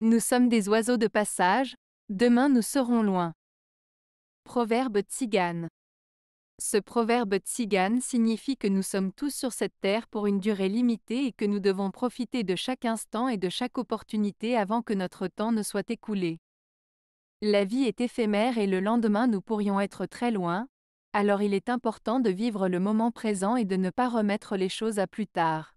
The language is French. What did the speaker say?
Nous sommes des oiseaux de passage, demain nous serons loin. Proverbe tzigane. Ce proverbe tzigane signifie que nous sommes tous sur cette terre pour une durée limitée et que nous devons profiter de chaque instant et de chaque opportunité avant que notre temps ne soit écoulé. La vie est éphémère et le lendemain nous pourrions être très loin, alors il est important de vivre le moment présent et de ne pas remettre les choses à plus tard.